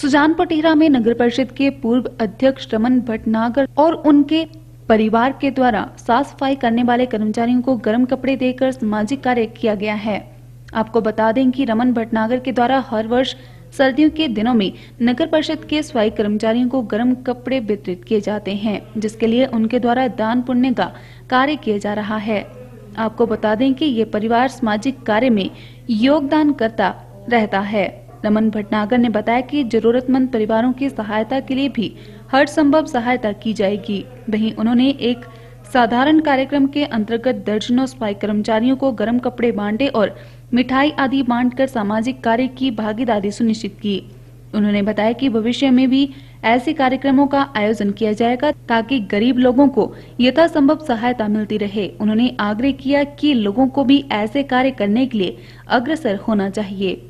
सुजान पटेरा में नगर परिषद के पूर्व अध्यक्ष रमन भटनागर और उनके परिवार के द्वारा साफ सफाई करने वाले कर्मचारियों को गर्म कपड़े देकर सामाजिक कार्य किया गया है आपको बता दें कि रमन भटनागर के द्वारा हर वर्ष सर्दियों के दिनों में नगर परिषद के स्वाई कर्मचारियों को गर्म कपड़े वितरित किए जाते हैं जिसके लिए उनके द्वारा दान पुण्य का कार्य किया जा रहा है आपको बता दें कि ये परिवार सामाजिक कार्य में योगदान करता रहता है रमन भटनागर ने बताया कि जरूरतमंद परिवारों की सहायता के लिए भी हर संभव सहायता की जाएगी वहीं उन्होंने एक साधारण कार्यक्रम के अंतर्गत दर्जनों सफाई कर्मचारियों को गर्म कपड़े बांटे और मिठाई आदि बांटकर सामाजिक कार्य की भागीदारी सुनिश्चित की उन्होंने बताया कि भविष्य में भी ऐसे कार्यक्रमों का आयोजन किया जाएगा ताकि गरीब लोगों को यथासंभव सहायता मिलती रहे उन्होंने आग्रह किया कि लोगों को भी ऐसे कार्य करने के लिए अग्रसर होना चाहिए